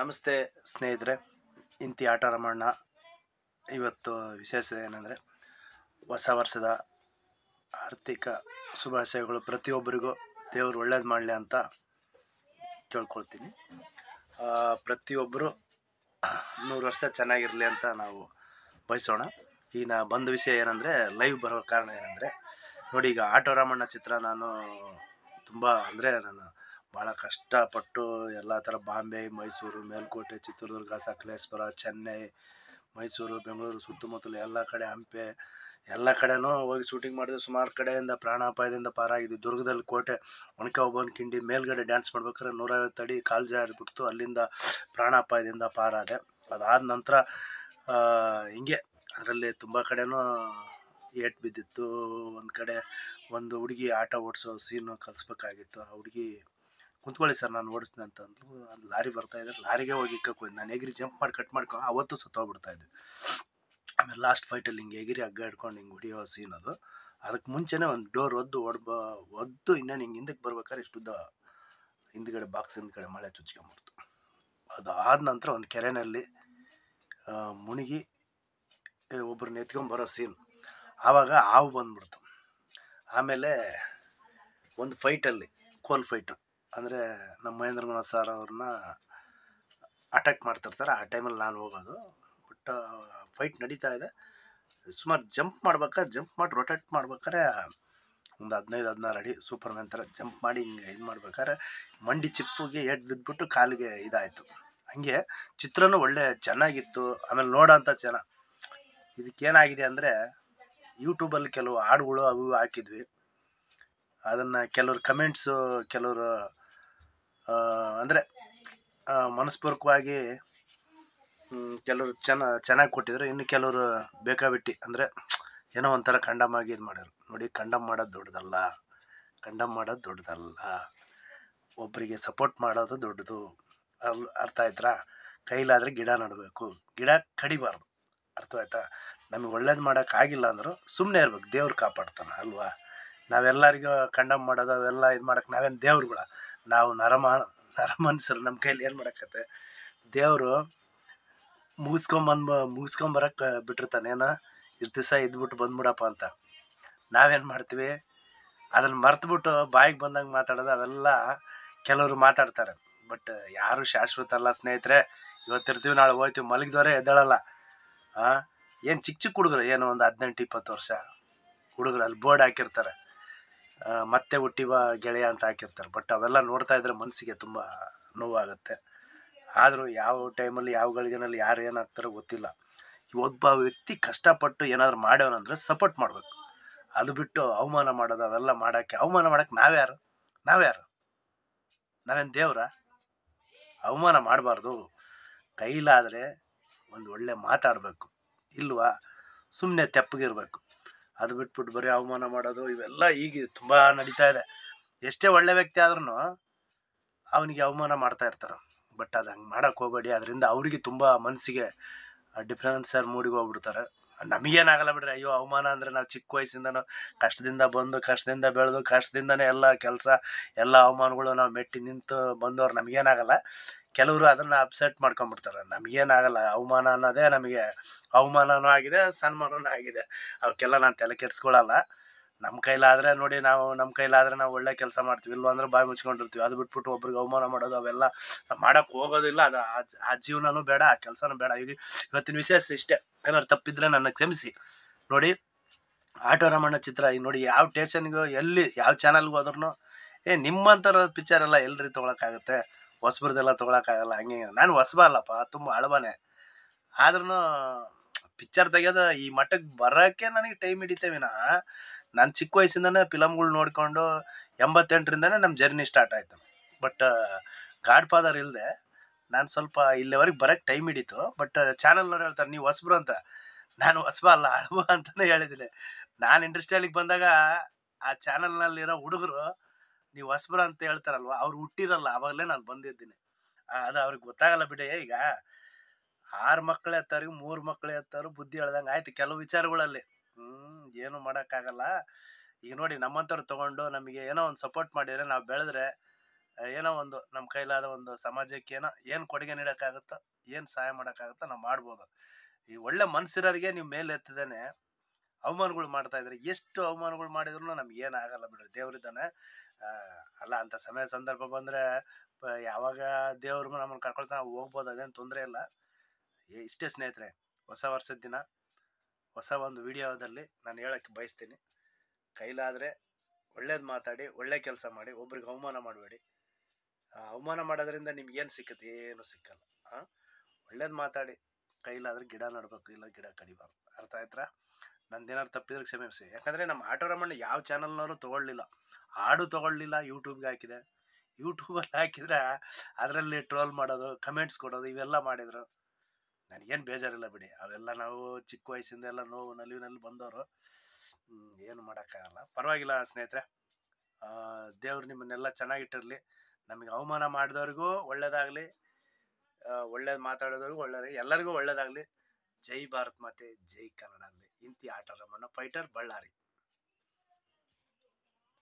ನಮಸ್ತೆ ಸ್ನೇಹಿತರೆ ಇಂತಿ ಆಟ ರಮಣ್ಣ ಇವತ್ತು ವಿಶೇಷ ಏನಂದರೆ ಹೊಸ ವರ್ಷದ ಆರ್ಥಿಕ ಶುಭಾಶಯಗಳು ಪ್ರತಿಯೊಬ್ಬರಿಗೂ ದೇವರು ಒಳ್ಳೇದು ಮಾಡಲಿ ಅಂತ ಕೇಳ್ಕೊಳ್ತೀನಿ ಪ್ರತಿಯೊಬ್ಬರು ನೂರು ವರ್ಷ ಚೆನ್ನಾಗಿರಲಿ ಅಂತ ನಾವು ಬಯಸೋಣ ಈ ನಾ ಬಂದ ವಿಷಯ ಏನಂದರೆ ಲೈವ್ ಬರೋ ಕಾರಣ ಏನಂದರೆ ನೋಡಿ ಈಗ ಆಟೋ ರಾಮಣ್ಣ ಚಿತ್ರ ನಾನು ತುಂಬ ಅಂದರೆ ನಾನು ಭಾಳ ಕಷ್ಟಪಟ್ಟು ಎಲ್ಲ ಥರ ಬಾಂಬೆ ಮೈಸೂರು ಮೇಲುಕೋಟೆ ಚಿತ್ರದುರ್ಗ ಸಕಲೇಶ್ವರ ಚೆನ್ನೈ ಮೈಸೂರು ಬೆಂಗಳೂರು ಸುತ್ತಮುತ್ತಲು ಎಲ್ಲ ಕಡೆ ಹಂಪೆ ಎಲ್ಲ ಕಡೆನೂ ಹೋಗಿ ಶೂಟಿಂಗ್ ಮಾಡಿದ್ವಿ ಸುಮಾರು ಕಡೆಯಿಂದ ಪ್ರಾಣಾಪಾಯದಿಂದ ಪಾರಾಗಿದ್ವಿ ದುರ್ಗದಲ್ಲಿ ಕೋಟೆ ಒಣಕೆ ಒಬ್ಬನ ಕಿಂಡಿ ಮೇಲ್ಗಡೆ ಡ್ಯಾನ್ಸ್ ಮಾಡ್ಬೇಕಾದ್ರೆ ನೂರೈವತ್ತು ಅಡಿ ಕಾಲು ಜಾರಿಬಿಡ್ತು ಅಲ್ಲಿಂದ ಪ್ರಾಣಾಪಾಯದಿಂದ ಪಾರಾದೆ ಅದಾದ ನಂತರ ಹಿಂಗೆ ಅದರಲ್ಲಿ ತುಂಬ ಕಡೆನೂ ಏಟ್ ಬಿದ್ದಿತ್ತು ಒಂದು ಕಡೆ ಒಂದು ಹುಡುಗಿ ಆಟ ಓಡಿಸೋ ಸೀನು ಕಲಿಸ್ಬೇಕಾಗಿತ್ತು ಆ ಹುಡುಗಿ ಕುಂತ್ಕೊಳ್ಳಿ ಸರ್ ನಾನು ಓಡಿಸ್ತೀನಿ ಅಂತ ಅಂದ್ರು ಲಾರಿ ಬರ್ತಾ ಇದ್ದಾರೆ ಲಾರಿಗೆ ಹೋಗಿ ಇಕ್ಕಕ್ಕೆ ನಾನು ಎಗಿರಿ ಜಂಪ್ ಮಾಡಿ ಕಟ್ ಮಾಡ್ಕೊಂಡು ಅವತ್ತು ಇದ್ದೆ ಆಮೇಲೆ ಲಾಸ್ಟ್ ಫೈಟಲ್ಲಿ ಹಿಂಗೆ ಎಗಿರಿ ಹಗ್ಗ ಹಿಡ್ಕೊಂಡು ಹಿಂಗೆ ಹೊಡಿಯೋ ಸೀನ್ ಅದು ಅದಕ್ಕೆ ಮುಂಚೆನೇ ಒಂದು ಡೋರ್ ಒದ್ದು ಒಡ್ಬ ಒದ್ದು ಇನ್ನೇನು ಹಿಂಗೆ ಹಿಂದಕ್ಕೆ ಬರ್ಬೇಕಾದ್ರೆ ಇಷ್ಟುದ್ದ ಹಿಂದ್ಗಡೆ ಬಾಕ್ಸ್ ಹಿಂದ್ಗಡೆ ಮಳೆ ಚುಚ್ಕೊಂಬಿಡ್ತು ಅದು ಆದ ನಂತರ ಒಂದು ಕೆರೆಯಲ್ಲಿ ಮುಣಿಗಿ ಒಬ್ರನ್ನ ಎತ್ಕೊಂಬರೋ ಸೀನ್ ಆವಾಗ ಹಾವು ಬಂದ್ಬಿಡ್ತು ಆಮೇಲೆ ಒಂದು ಫೈಟಲ್ಲಿ ಕೋಲ್ ಫೈಟು ಅಂದರೆ ನಮ್ಮ ಮಹೇಂದ್ರ ಮನೋಹರ್ ಸರ್ ಅವ್ರನ್ನ ಅಟ್ಯಾಕ್ ಮಾಡ್ತಿರ್ತಾರೆ ಆ ಟೈಮಲ್ಲಿ ನಾನು ಹೋಗೋದು ಬಟ್ ಫೈಟ್ ನಡೀತಾ ಇದೆ ಸುಮಾರು ಜಂಪ್ ಮಾಡ್ಬೇಕಾದ್ರೆ ಜಂಪ್ ಮಾಡಿ ರೊಟೇಟ್ ಮಾಡ್ಬೇಕಾದ್ರೆ ಒಂದು ಹದಿನೈದು ಹದಿನಾರು ಅಡಿ ಸೂಪರ್ ಮ್ಯಾನ್ ಥರ ಜಂಪ್ ಮಾಡಿ ಹಿಂಗೆ ಇದು ಮಾಡ್ಬೇಕಾದ್ರೆ ಮಂಡಿ ಚಿಪ್ಪುಗೆ ಎಡ್ ಬಿದ್ದುಬಿಟ್ಟು ಕಾಲಿಗೆ ಇದಾಯಿತು ಹಂಗೆ ಚಿತ್ರನೂ ಒಳ್ಳೆ ಚೆನ್ನಾಗಿತ್ತು ಆಮೇಲೆ ನೋಡೋಂಥ ಜನ ಇದಕ್ಕೇನಾಗಿದೆ ಅಂದರೆ ಯೂಟ್ಯೂಬಲ್ಲಿ ಕೆಲವು ಹಾಡುಗಳು ಅವು ಹಾಕಿದ್ವಿ ಅದನ್ನು ಕೆಲವ್ರು ಕಮೆಂಟ್ಸು ಕೆಲವರು ಅಂದರೆ ಮನಸ್ಪೂರ್ವಕವಾಗಿ ಕೆಲವರು ಚೆನ್ನ ಚೆನ್ನಾಗಿ ಕೊಟ್ಟಿದ್ರು ಇನ್ನು ಕೆಲವರು ಬೇಕಾಬಿಟ್ಟಿ ಅಂದರೆ ಏನೋ ಒಂಥರ ಆಗಿ ಇದು ಮಾಡ್ಯಾರ ನೋಡಿ ಕಂಡಮ್ ಮಾಡೋದು ದೊಡ್ಡದಲ್ಲ ಕಂಡಮ್ ಮಾಡೋದು ದೊಡ್ಡದಲ್ಲ ಒಬ್ಬರಿಗೆ ಸಪೋರ್ಟ್ ಮಾಡೋದು ದೊಡ್ಡದು ಅಲ್ಲಿ ಅರ್ಥ ಆಯ್ತರಾ ಕೈಲಾದರೆ ಗಿಡ ನೆಡಬೇಕು ಗಿಡ ಕಡಿಬಾರ್ದು ಅರ್ಥ ಆಯ್ತಾ ನಮಗೆ ಒಳ್ಳೇದು ಮಾಡೋಕ್ಕಾಗಿಲ್ಲ ಅಂದರು ಸುಮ್ಮನೆ ಇರ್ಬೇಕು ದೇವ್ರು ಕಾಪಾಡ್ತಾನೆ ಅಲ್ವಾ ನಾವೆಲ್ಲರಿಗೂ ಕಂಡಮ್ ಮಾಡೋದು ಅವೆಲ್ಲ ಇದು ಮಾಡೋಕ್ಕೆ ನಾವೇನು ದೇವ್ರುಗಳ ನಾವು ನರಮ ನರಮನ್ಸರು ನಮ್ಮ ಕೈಲಿ ಏನು ಮಾಡೋಕ್ಕತ್ತೆ ದೇವರು ಮುಗಿಸ್ಕೊಂಬಂದು ಮುಗಿಸ್ಕೊಂಬರಕ್ಕೆ ಬಿಟ್ಟಿರ್ತಾನೆ ಏನೋ ದಿವಸ ಇದ್ಬಿಟ್ಟು ಬಂದ್ಬಿಡಪ್ಪ ಅಂತ ನಾವೇನು ಮಾಡ್ತೀವಿ ಅದನ್ನು ಬಿಟ್ಟು ಬಾಯಿಗೆ ಬಂದಂಗೆ ಮಾತಾಡೋದು ಅವೆಲ್ಲ ಕೆಲವರು ಮಾತಾಡ್ತಾರೆ ಬಟ್ ಯಾರು ಶಾಶ್ವತ ಅಲ್ಲ ಸ್ನೇಹಿತರೆ ಇವತ್ತಿರ್ತೀವಿ ನಾಳೆ ಹೋಗ್ತೀವಿ ಮಲಗಿದವರೆ ಎದ್ದೇಳಲ್ಲ ಏನು ಚಿಕ್ಕ ಚಿಕ್ಕ ಹುಡುಗರು ಏನು ಒಂದು ಹದಿನೆಂಟು ಇಪ್ಪತ್ತು ವರ್ಷ ಹುಡುಗರು ಅಲ್ಲಿ ಬೋರ್ಡ್ ಹಾಕಿರ್ತಾರೆ ಮತ್ತೆ ಹುಟ್ಟಿವ ಗೆಳೆಯ ಅಂತ ಹಾಕಿರ್ತಾರೆ ಬಟ್ ಅವೆಲ್ಲ ನೋಡ್ತಾ ಇದ್ರೆ ಮನಸ್ಸಿಗೆ ತುಂಬ ನೋವಾಗುತ್ತೆ ಆದರೂ ಯಾವ ಟೈಮಲ್ಲಿ ಯಾವ ಗಳಿಗೆನಲ್ಲಿ ಯಾರು ಏನಾಗ್ತಾರೋ ಗೊತ್ತಿಲ್ಲ ಒಬ್ಬ ವ್ಯಕ್ತಿ ಕಷ್ಟಪಟ್ಟು ಏನಾದರೂ ಮಾಡ್ಯವನಂದ್ರೆ ಸಪೋರ್ಟ್ ಮಾಡಬೇಕು ಅದು ಬಿಟ್ಟು ಅವಮಾನ ಮಾಡೋದು ಅವೆಲ್ಲ ಮಾಡೋಕ್ಕೆ ಅವಮಾನ ಮಾಡೋಕೆ ನಾವ್ಯಾರು ನಾವ್ಯಾರು ನಾವೇನು ದೇವ್ರ ಅವಮಾನ ಮಾಡಬಾರ್ದು ಕೈಲಾದರೆ ಒಂದು ಒಳ್ಳೆ ಮಾತಾಡಬೇಕು ಇಲ್ವಾ ಸುಮ್ಮನೆ ತೆಪ್ಪಗಿರಬೇಕು ಅದು ಬಿಟ್ಬಿಟ್ಟು ಬರೀ ಅವಮಾನ ಮಾಡೋದು ಇವೆಲ್ಲ ಈಗ ತುಂಬ ನಡೀತಾ ಇದೆ ಎಷ್ಟೇ ಒಳ್ಳೆ ವ್ಯಕ್ತಿ ಆದ್ರೂ ಅವನಿಗೆ ಅವಮಾನ ಮಾಡ್ತಾ ಇರ್ತಾರೆ ಬಟ್ ಅದು ಹಂಗೆ ಮಾಡೋಕ್ಕೆ ಹೋಗಬೇಡಿ ಅದರಿಂದ ಅವರಿಗೆ ತುಂಬ ಮನಸ್ಸಿಗೆ ಡಿಫ್ರೆನ್ಸ್ ಮೂಡಿಗೆ ಹೋಗ್ಬಿಡ್ತಾರೆ ನಮಗೇನಾಗಲ್ಲ ಬಿಡ್ರಿ ಅಯ್ಯೋ ಅವಮಾನ ಅಂದರೆ ನಾವು ಚಿಕ್ಕ ವಯಸ್ಸಿಂದನೂ ಕಷ್ಟದಿಂದ ಬಂದು ಕಷ್ಟದಿಂದ ಬೆಳೆದು ಕಷ್ಟದಿಂದನೇ ಎಲ್ಲ ಕೆಲಸ ಎಲ್ಲ ಅವಮಾನಗಳು ನಾವು ಮೆಟ್ಟಿ ನಿಂತು ಬಂದವ್ರು ನಮಗೇನಾಗಲ್ಲ ಕೆಲವರು ಅದನ್ನು ಅಪ್ಸೆಟ್ ಮಾಡ್ಕೊಂಡ್ಬಿಡ್ತಾರೆ ನಮಗೇನಾಗಲ್ಲ ಅವಮಾನ ಅನ್ನೋದೇ ನಮಗೆ ಅವಮಾನನೂ ಆಗಿದೆ ಸನ್ಮಾನನೂ ಆಗಿದೆ ಅವಕ್ಕೆಲ್ಲ ನಾನು ತಲೆ ಕೆಡಿಸ್ಕೊಳ್ಳಲ್ಲ ನಮ್ಮ ಕೈಲಾದರೆ ನೋಡಿ ನಾವು ನಮ್ಮ ಕೈಲಾದರೆ ನಾವು ಒಳ್ಳೆ ಕೆಲಸ ಮಾಡ್ತೀವಿ ಇಲ್ಲವಂದ್ರೆ ಅಂದ್ರೆ ಬಾಯಿ ಮುಚ್ಕೊಂಡಿರ್ತೀವಿ ಅದು ಬಿಟ್ಬಿಟ್ಟು ಒಬ್ರಿಗೆ ಅವಮಾನ ಮಾಡೋದು ಅವೆಲ್ಲ ಮಾಡಕ್ಕೆ ಹೋಗೋದಿಲ್ಲ ಅದು ಆ ಜೀವನನೂ ಬೇಡ ಆ ಕೆಲಸನೂ ಬೇಡ ಈಗ ಇವತ್ತಿನ ವಿಶೇಷ ಇಷ್ಟೇ ಏನಾದ್ರು ತಪ್ಪಿದ್ರೆ ನನ್ನ ಕ್ಷಮಿಸಿ ನೋಡಿ ಆಟೋ ರಮಣ್ಣ ಚಿತ್ರ ಈಗ ನೋಡಿ ಯಾವ ಟೇಷನ್ಗೂ ಎಲ್ಲಿ ಯಾವ ಚಾನಲ್ಗೂ ಹೋದ್ರು ಏ ನಿಮ್ಮಂತರ ಪಿಕ್ಚರ್ ಎಲ್ಲ ಎಲ್ಲರಿ ತೊಗೊಳಕ್ಕಾಗುತ್ತೆ ಹೊಸಬ್ರದ್ದೆಲ್ಲ ತೊಗೊಳಕ್ಕಾಗಲ್ಲ ಹಂಗೆ ನಾನು ಹೊಸಬ ಅಲ್ಲಪ್ಪ ತುಂಬ ಹಳಬನೇ ಆದ್ರೂ ಪಿಕ್ಚರ್ ತೆಗೆಯೋದು ಈ ಮಟ್ಟಕ್ಕೆ ಬರೋಕ್ಕೆ ನನಗೆ ಟೈಮ್ ಹಿಡಿತೇ ನಾನು ಚಿಕ್ಕ ವಯಸ್ಸಿಂದನೇ ಫಿಲಮ್ಗಳು ನೋಡಿಕೊಂಡು ಎಂಬತ್ತೆಂಟರಿಂದನೇ ನಮ್ಮ ಜರ್ನಿ ಸ್ಟಾರ್ಟ್ ಆಯಿತು ಬಟ್ ಗಾಡ್ ಫಾದರ್ ಇಲ್ಲದೆ ನಾನು ಸ್ವಲ್ಪ ಇಲ್ಲಿವರೆಗೆ ಬರೋಕ್ಕೆ ಟೈಮ್ ಹಿಡಿತು ಬಟ್ ಚಾನಲ್ನವ್ರು ಹೇಳ್ತಾರೆ ನೀವು ಹೊಸಬ್ರು ಅಂತ ನಾನು ಹೊಸಬ ಅಲ್ಲ ಅಳಬ ಅಂತಲೇ ಹೇಳಿದ್ದೀನಿ ನಾನು ಇಂಡಸ್ಟ್ರಿಯಲ್ಲಿಗೆ ಬಂದಾಗ ಆ ಚಾನಲ್ನಲ್ಲಿರೋ ಹುಡುಗರು ನೀವು ಹೊಸಬ್ರ ಅಂತ ಹೇಳ್ತಾರಲ್ವ ಅವ್ರು ಹುಟ್ಟಿರಲ್ಲ ಅವಾಗಲೇ ನಾನು ಬಂದಿದ್ದೀನಿ ಅದು ಅವ್ರಿಗೆ ಗೊತ್ತಾಗಲ್ಲ ಬಿಡಿ ಈಗ ಆರು ಮಕ್ಕಳೇ ಎತ್ತವ್ರಿಗೆ ಮೂರು ಮಕ್ಕಳೇ ಎತ್ತವ್ರು ಬುದ್ಧಿ ಹೇಳ್ದಂಗೆ ಆಯ್ತು ಕೆಲವು ವಿಚಾರಗಳಲ್ಲಿ ಹ್ಞೂ ಏನು ಮಾಡೋಕ್ಕಾಗಲ್ಲ ಈಗ ನೋಡಿ ನಮ್ಮಂಥವ್ರು ತಗೊಂಡು ನಮಗೆ ಏನೋ ಒಂದು ಸಪೋರ್ಟ್ ಮಾಡಿದರೆ ನಾವು ಬೆಳೆದ್ರೆ ಏನೋ ಒಂದು ನಮ್ಮ ಕೈಲಾದ ಒಂದು ಸಮಾಜಕ್ಕೆ ಏನೋ ಏನು ಕೊಡುಗೆ ನೀಡೋಕ್ಕಾಗುತ್ತೋ ಏನು ಸಹಾಯ ಮಾಡೋಕ್ಕಾಗುತ್ತೋ ನಾವು ಮಾಡ್ಬೋದು ಈ ಒಳ್ಳೆ ಮನ್ಸಿರೋರಿಗೆ ನೀವು ಮೇಲೆ ಎತ್ತಿದ್ದೇನೆ ಅವಮಾನಗಳು ಮಾಡ್ತಾ ಎಷ್ಟು ಅವಮಾನಗಳು ಮಾಡಿದ್ರು ನಮ್ಗೆ ಏನಾಗಲ್ಲ ಬಿಡ್ರಿ ದೇವರಿದ್ದಾನೆ ಅಲ್ಲ ಅಂತ ಸಮಯ ಸಂದರ್ಭ ಬಂದರೆ ಯಾವಾಗ ದೇವರು ನಮ್ಮನ್ನು ಕರ್ಕೊಳ್ತಾ ಹೋಗ್ಬೋದು ಅದೇನು ತೊಂದರೆ ಇಲ್ಲ ಇಷ್ಟೇ ಸ್ನೇಹಿತರೆ ಹೊಸ ವರ್ಷದ ದಿನ ಹೊಸ ಒಂದು ವಿಡಿಯೋದಲ್ಲಿ ನಾನು ಹೇಳೋಕ್ಕೆ ಬಯಸ್ತೀನಿ ಕೈಲಾದರೆ ಒಳ್ಳೇದು ಮಾತಾಡಿ ಒಳ್ಳೆ ಕೆಲಸ ಮಾಡಿ ಒಬ್ರಿಗೆ ಅವಮಾನ ಮಾಡಬೇಡಿ ಅವಮಾನ ಮಾಡೋದ್ರಿಂದ ನಿಮ್ಗೇನು ಸಿಕ್ಕತ್ತೆ ಏನು ಸಿಕ್ಕಲ್ಲ ಹಾಂ ಒಳ್ಳೇದು ಮಾತಾಡಿ ಕೈಲಾದ್ರೆ ಗಿಡ ನೆಡ್ಬೇಕು ಇಲ್ಲ ಗಿಡ ಕಡಿಬಾರ್ದು ಅರ್ಥ ಆಯ್ತರ ನಂದೇನಾದ್ರು ತಪ್ಪಿದ್ರೆ ಕ್ಷಮಿಸಿ ಯಾಕಂದರೆ ನಮ್ಮ ಆಟೋ ಯಾವ ಚಾನಲ್ನವರು ತೊಗೊಳ್ಳಿಲ್ಲ ಹಾಡು ತೊಗೊಳ್ಳಿಲ್ಲ ಯೂಟ್ಯೂಬ್ಗೆ ಹಾಕಿದೆ ಯೂಟ್ಯೂಬಲ್ಲಿ ಹಾಕಿದ್ರೆ ಅದರಲ್ಲಿ ಟ್ರೋಲ್ ಮಾಡೋದು ಕಮೆಂಟ್ಸ್ ಕೊಡೋದು ಇವೆಲ್ಲ ಮಾಡಿದರು ನನಗೇನು ಬೇಜಾರಿಲ್ಲ ಬಿಡಿ ಅವೆಲ್ಲ ನಾವು ಚಿಕ್ಕ ವಯಸ್ಸಿಂದ ಎಲ್ಲ ನೋವು ನಲಿವಿನಲ್ಲಿ ಬಂದವರು ಏನು ಮಾಡೋಕ್ಕಾಗಲ್ಲ ಪರವಾಗಿಲ್ಲ ಸ್ನೇಹಿತರೆ ದೇವ್ರು ನಿಮ್ಮನ್ನೆಲ್ಲ ಚೆನ್ನಾಗಿಟ್ಟಿರಲಿ ನಮಗೆ ಅವಮಾನ ಮಾಡಿದವ್ರಿಗೂ ಒಳ್ಳೇದಾಗಲಿ ಒಳ್ಳೇದು ಮಾತಾಡೋದವ್ರಿಗೂ ಒಳ್ಳೆ ಎಲ್ಲರಿಗೂ ಒಳ್ಳೇದಾಗಲಿ ಜೈ ಭಾರತ್ ಮಾತೆ ಜೈ ಕನ್ನಡ ಆಗಲಿ ಇಂತಿ ಆಟ ರಮಣ್ಣ ಫೈಟರ್ ಬಳ್ಳಾರಿ